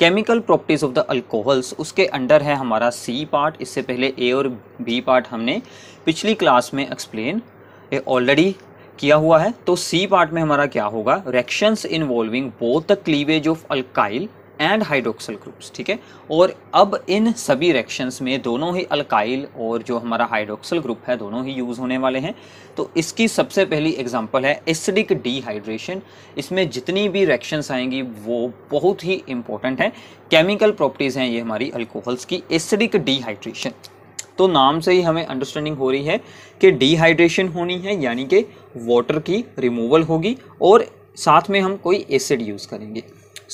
chemical properties of the alcohols उसके under है हमारा सी पार्ट इससे पहले ए और बी पार्ट हमने पिछली क्लास में एक्सप्लेन ऑलरेडी किया हुआ है तो सी पार्ट में हमारा क्या होगा reactions involving both the cleavage of alkyl and hydroxyl groups ठीक है और अब इन सभी रिएक्शंस में दोनों ही अल्काइल और जो हमारा हाइड्रोक्सल ग्रुप है दोनों ही यूज़ होने वाले हैं तो इसकी सबसे पहली एग्जांपल है एसिडिक डिहाइड्रेशन इसमें जितनी भी रिएक्शंस आएंगी वो बहुत ही इंपॉर्टेंट है केमिकल प्रॉपर्टीज़ हैं ये हमारी अल्कोहल्स की एसिडिक डिहाइड्रेशन तो नाम से ही हमें अंडरस्टैंडिंग हो रही है कि डिहाइड्रेशन होनी है यानी कि वाटर की रिमूवल होगी और साथ में हम कोई एसिड यूज़ करेंगे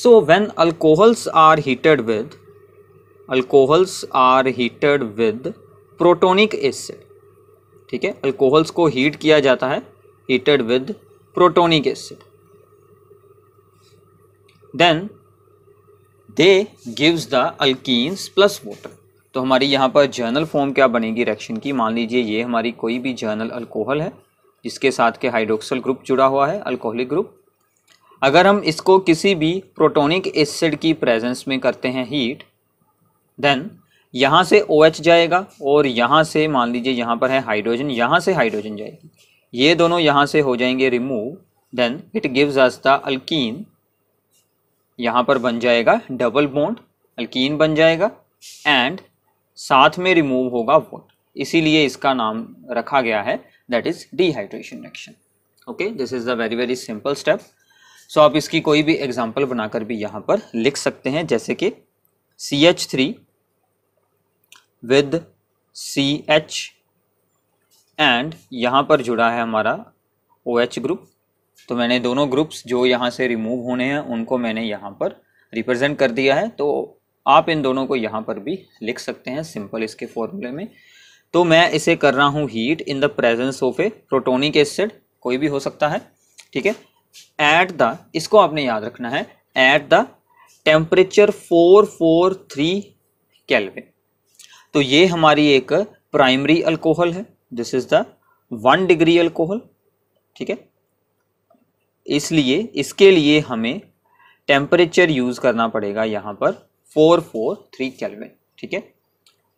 so when alcohols are heated with alcohols are heated with protonic acid ठीक है अल्कोहल्स को हीट किया जाता है heated with protonic acid then they gives the alkenes plus water तो हमारी यहाँ पर जर्नल फॉर्म क्या बनेगी रिएक्शन की मान लीजिए ये हमारी कोई भी जर्नल अल्कोहल है जिसके साथ के हाइड्रोक्सल ग्रुप जुड़ा हुआ है अल्कोहलिक ग्रुप अगर हम इसको किसी भी प्रोटोनिक एसिड की प्रेजेंस में करते हैं हीट देन यहाँ से ओ OH जाएगा और यहाँ से मान लीजिए यहाँ पर है हाइड्रोजन यहाँ से हाइड्रोजन जाएगी ये दोनों यहाँ से हो जाएंगे remove then it gives us the alkene यहाँ पर बन जाएगा डबल बोंड अल्कीन बन जाएगा एंड साथ में रिमूव होगा वोट इसीलिए इसका नाम रखा गया है that is dehydration reaction okay this is the very very simple step so आप इसकी कोई भी एग्जाम्पल बनाकर भी यहाँ पर लिख सकते हैं जैसे कि C H three with C H and यहाँ पर जुड़ा है हमारा ओ OH एच ग्रुप तो मैंने दोनों ग्रुप्स जो यहाँ से रिमूव होने हैं उनको मैंने यहाँ पर रिप्रेजेंट कर दिया है तो आप इन दोनों को यहाँ पर भी लिख सकते हैं सिंपल इसके फॉर्मूले में तो मैं इसे कर रहा हूँ heat in the presence of a protonic acid कोई भी हो सकता है ठीक है एट द इसको आपने याद रखना है at the temperature four four three kelvin तो ये हमारी एक प्राइमरी अल्कोहल है this is the one degree alcohol ठीक है इसलिए इसके लिए हमें टेम्परेचर यूज करना पड़ेगा यहाँ पर फोर फोर थ्री कैलविन ठीक है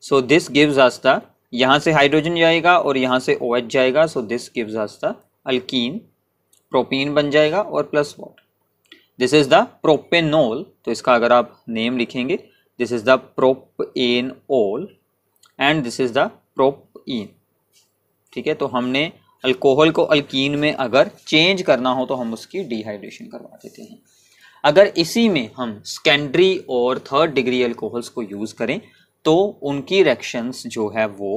so this gives us the यहाँ से हाइड्रोजन जाएगा और यहाँ से ओ OH जाएगा so this gives us the alkene propene बन जाएगा और plus water this is the propanol तो इसका अगर आप नेम लिखेंगे this is the prop ol and this is the propene ठीक है तो हमने अल्कोहल को अल्कीन में अगर चेंज करना हो तो हम उसकी डिहाइड्रेशन करवा देते हैं अगर इसी में हम सेकेंडरी और थर्ड डिग्री अल्कोहल्स को यूज़ करें तो उनकी रिएक्शंस जो है वो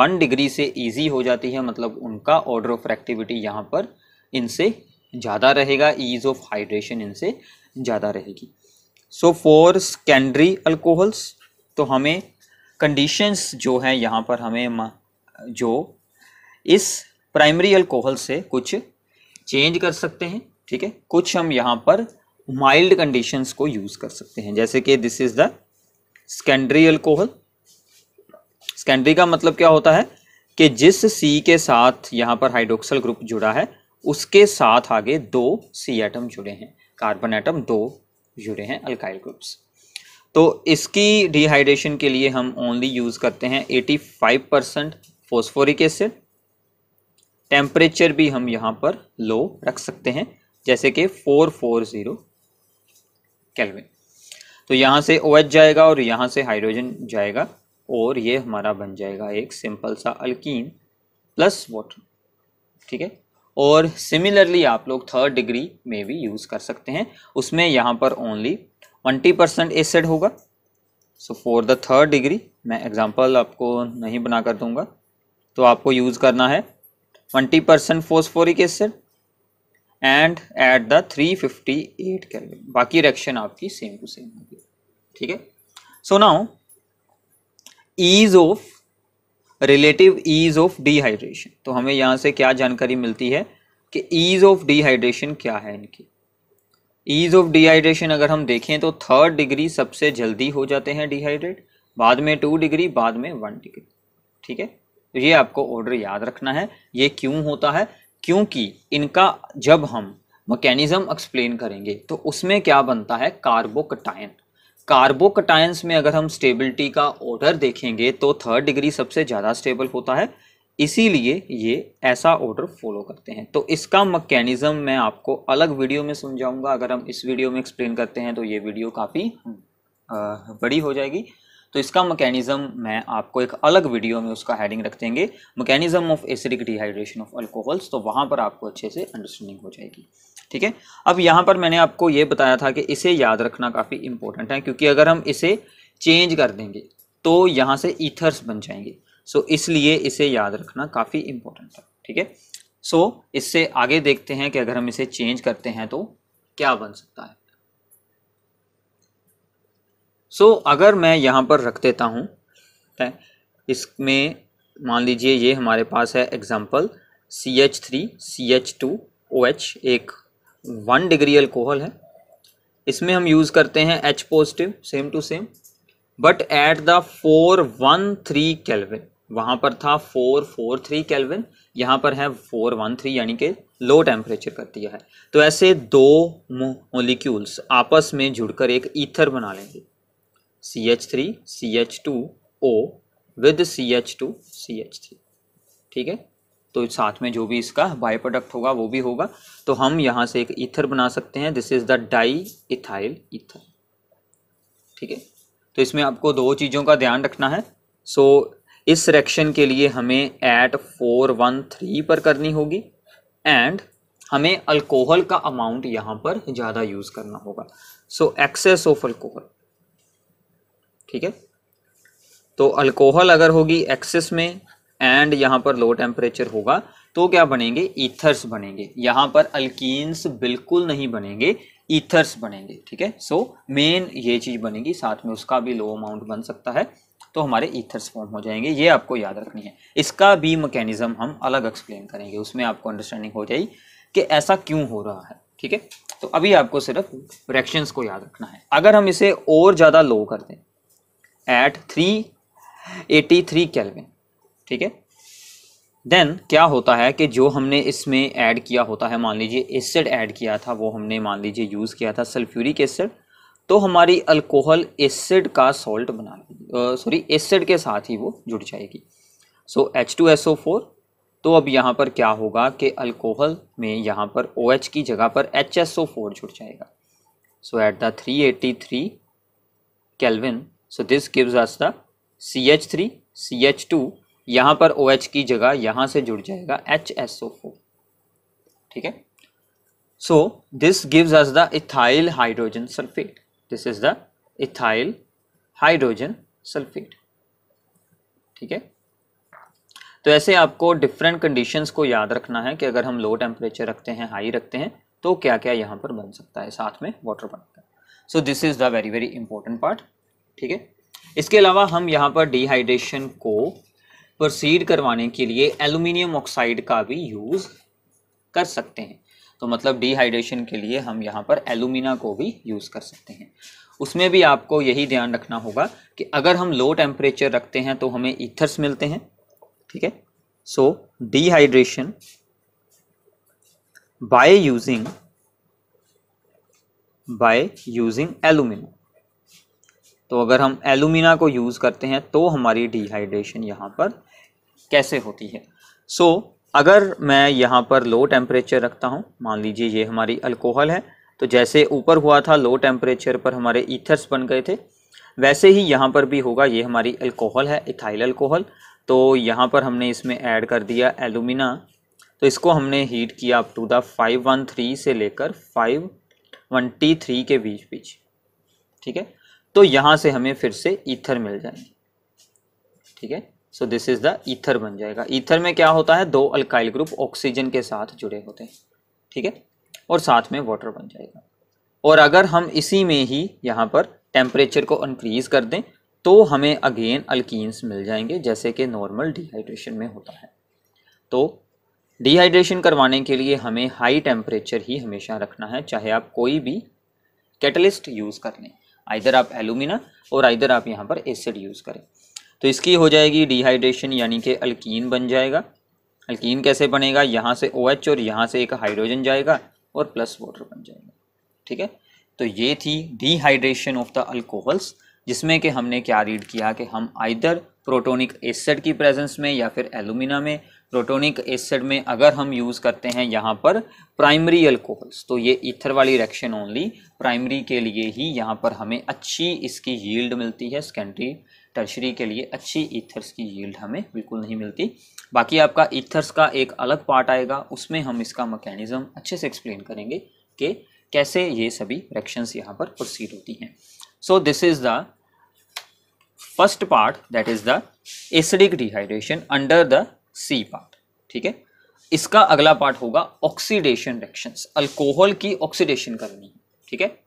वन डिग्री से इजी हो जाती है मतलब उनका ऑर्डर ऑफ एक्टिविटी यहाँ पर इनसे ज़्यादा रहेगा ईज ऑफ हाइड्रेशन इनसे ज़्यादा रहेगी सो फॉर सेकेंडरी अल्कोहल्स तो हमें कंडीशंस जो हैं यहाँ पर हमें जो इस प्राइमरी अल्कोहल से कुछ चेंज कर सकते हैं ठीक है कुछ हम यहाँ पर माइल्ड कंडीशंस को यूज़ कर सकते हैं जैसे कि this is the secondary alcohol secondary का मतलब क्या होता है कि जिस सी के साथ यहाँ पर हाइड्रोक्सल ग्रुप जुड़ा है उसके साथ आगे दो सी एटम जुड़े हैं कार्बन एटम दो जुड़े हैं अल्काइल ग्रुप्स तो इसकी डिहाइड्रेशन के लिए हम ओनली यूज़ करते हैं 85 परसेंट फोस्फोरिक एसिड टेम्परेचर भी हम यहाँ पर लो रख सकते हैं जैसे कि 440 केल्विन तो यहाँ से ओ OH जाएगा और यहाँ से हाइड्रोजन जाएगा और ये हमारा बन जाएगा एक सिंपल सा अल्कीन प्लस वाटर ठीक है और सिमिलरली आप लोग थर्ड डिग्री में भी यूज़ कर सकते हैं उसमें यहाँ पर ओनली ट्वेंटी परसेंट एसिड होगा so for the third degree मैं एग्जांपल आपको नहीं बना कर दूंगा तो आपको यूज़ करना है twenty percent phosphoric acid and at the three fifty eight kelvin बाकी रिएक्शन आपकी सेम टू सेम होगी ठीक है so now ease of relative ease of dehydration तो हमें यहाँ से क्या जानकारी मिलती है कि ईज ऑफ डिहाइड्रेशन क्या है इनकी ईज ऑफ डिहाइड्रेशन अगर हम देखें तो थर्ड डिग्री सबसे जल्दी हो जाते हैं डिहाइड्रेट बाद में टू डिग्री बाद में वन डिग्री ठीक है तो ये आपको ऑर्डर याद रखना है ये क्यों होता है क्योंकि इनका जब हम मकैनिज्म एक्सप्लेन करेंगे तो उसमें क्या बनता है कार्बोकटाइन कार्बोकटायंस में अगर हम स्टेबिलिटी का ऑर्डर देखेंगे तो थर्ड डिग्री सबसे ज़्यादा स्टेबल होता है इसीलिए ये ऐसा ऑर्डर फॉलो करते हैं तो इसका मकैनिज़म मैं आपको अलग वीडियो में समझाऊंगा अगर हम इस वीडियो में एक्सप्लेन करते हैं तो ये वीडियो काफ़ी बड़ी हो जाएगी तो इसका मकैनिज़म मैं आपको एक अलग वीडियो में उसका हेडिंग रख देंगे mechanism of acidic dehydration of alcohols तो वहाँ पर आपको अच्छे से अंडरस्टैंडिंग हो जाएगी ठीक है अब यहाँ पर मैंने आपको ये बताया था कि इसे याद रखना काफ़ी इंपॉर्टेंट है क्योंकि अगर हम इसे चेंज कर देंगे तो यहाँ से ईथर्स बन जाएंगे सो इसलिए इसे याद रखना काफ़ी इंपॉर्टेंट है ठीक है सो इससे आगे देखते हैं कि अगर हम इसे चेंज करते हैं तो क्या बन सकता है सो so, अगर मैं यहाँ पर रख देता हूँ इसमें मान लीजिए ये हमारे पास है example C H three C H two O H एक वन डिग्री अल्कोहल है इसमें हम यूज़ करते हैं H positive same to same but at the four one three kelvin वहाँ पर था फोर फोर थ्री कैलविन यहाँ पर है फोर वन थ्री यानी कि लो टेम्परेचर कर दिया है तो ऐसे दो मोलिक्यूल्स आपस में जुड़कर एक ईथर बना लेंगे C H three C H two O with C H two C H three ठीक है तो साथ में जो भी इसका बाई प्रोडक्ट होगा वो भी होगा तो हम यहाँ से एक ईथर बना सकते हैं this is the diethyl ether ठीक है तो इसमें आपको दो चीज़ों का ध्यान रखना है सो so, इस रिएक्शन के लिए हमें एट फोर वन थ्री पर करनी होगी एंड हमें अल्कोहल का अमाउंट यहाँ पर ज़्यादा यूज़ करना होगा सो एक्सेस ऑफ अल्कोहल ठीक है तो अल्कोहल अगर होगी एक्सेस में एंड यहाँ पर लो टेम्परेचर होगा तो क्या बनेंगे ईथर्स बनेंगे यहाँ पर अल्किन्स बिल्कुल नहीं बनेंगे ईथर्स बनेंगे ठीक है सो मेन ये चीज़ बनेगी साथ में उसका भी लो अमाउंट बन सकता है तो हमारे ईथर्स फॉर्म हो जाएंगे ये आपको याद रखनी है इसका भी मैकेनिज्म हम अलग एक्सप्लेन करेंगे उसमें आपको अंडरस्टैंडिंग हो जाएगी कि ऐसा क्यों हो रहा है ठीक है तो अभी आपको सिर्फ फ्रैक्शंस को याद रखना है अगर हम इसे और ज़्यादा लो कर दें at three eighty three kelvin ठीक है देन क्या होता है कि जो हमने इसमें ऐड किया होता है मान लीजिए एसिड ऐड किया था वो हमने मान लीजिए यूज़ किया था सल्फ्यूरिक एसिड तो हमारी अल्कोहल एसिड का सॉल्ट बना सॉरी एसिड के साथ ही वो जुड़ जाएगी so H two S O four तो अब यहाँ पर क्या होगा कि अल्कोहल में यहाँ पर ओ OH की जगह पर एच एस ओ फोर जुड़ जाएगा so at the three eighty three kelvin so this gives us the C H three C H two यहां पर ओ OH की जगह यहां से जुड़ जाएगा एच एस ठीक है so this gives us the ethyl hydrogen sulphate this is the ethyl hydrogen sulphate ठीक है तो ऐसे आपको डिफरेंट कंडीशंस को याद रखना है कि अगर हम लो टेम्परेचर रखते हैं हाई रखते हैं तो क्या क्या यहां पर बन सकता है साथ में वाटर बनता है so this is the very very important part ठीक है इसके अलावा हम यहां पर डिहाइड्रेशन को प्रोसीड करवाने के लिए एल्यूमिनियम ऑक्साइड का भी यूज़ कर सकते हैं तो मतलब डिहाइड्रेशन के लिए हम यहाँ पर एलुमिना को भी यूज़ कर सकते हैं उसमें भी आपको यही ध्यान रखना होगा कि अगर हम लो टेम्परेचर रखते हैं तो हमें ईथर्स मिलते हैं ठीक है so dehydration by using by using alumina तो अगर हम एलुमिना को यूज़ करते हैं तो हमारी डिहाइड्रेशन यहाँ पर कैसे होती है सो so, अगर मैं यहाँ पर लो टेम्परेचर रखता हूँ मान लीजिए ये हमारी अल्कोहल है तो जैसे ऊपर हुआ था लो टेम्परेचर पर हमारे ईथर्स बन गए थे वैसे ही यहाँ पर भी होगा ये हमारी अल्कोहल है इथाइल अल्कोहल तो यहाँ पर हमने इसमें ऐड कर दिया एलुमिना तो इसको हमने हीट किया अप टू द 513 से लेकर 523 के बीच बीच ठीक है तो यहाँ से हमें फिर से ईथर मिल जाएंगे ठीक है so this is the ether बन जाएगा ईथर में क्या होता है दो अल्काइल ग्रुप ऑक्सीजन के साथ जुड़े होते हैं ठीक है और साथ में वाटर बन जाएगा और अगर हम इसी में ही यहाँ पर टेम्परेचर को इनक्रीज कर दें तो हमें अगेन अल्किस मिल जाएंगे जैसे कि नॉर्मल डिहाइड्रेशन में होता है तो डिहाइड्रेशन करवाने के लिए हमें हाई टेम्परेचर ही हमेशा रखना है चाहे आप कोई भी कैटलिस्ट यूज़ कर लें आइधर आप एलुमिना और आइधर आप यहाँ पर एसिड यूज़ करें तो इसकी हो जाएगी डिहाइड्रेशन यानी कि अल्कीन बन जाएगा अल्कीन कैसे बनेगा यहाँ से ओ OH और यहाँ से एक हाइड्रोजन जाएगा और प्लस वाटर बन जाएगा ठीक है तो ये थी डिहाइड्रेशन ऑफ द अल्कोहल्स जिसमें कि हमने क्या रीड किया कि हम आइधर प्रोटोनिक एसिड की प्रेजेंस में या फिर एलुमिना में प्रोटोनिक एसिड में अगर हम यूज़ करते हैं यहाँ पर प्राइमरी अल्कोहल्स तो ये ईथर वाली रिएक्शन ओनली प्राइमरी के लिए ही यहाँ पर हमें अच्छी इसकी यील्ड मिलती है सेकेंडरी टर्शरी के लिए अच्छी ईथर्स की यील्ड हमें बिल्कुल नहीं मिलती बाकी आपका ईथर्स का एक अलग पार्ट आएगा उसमें हम इसका मकैनिज़म अच्छे से एक्सप्लेन करेंगे कि कैसे ये सभी रिएक्शंस यहाँ पर प्रोसीड होती हैं so this is the first part that is the acidic dehydration under the C part ठीक है इसका अगला पार्ट होगा ऑक्सीडेशन रिएक्शंस अल्कोहल की ऑक्सीडेशन करनी ठीक है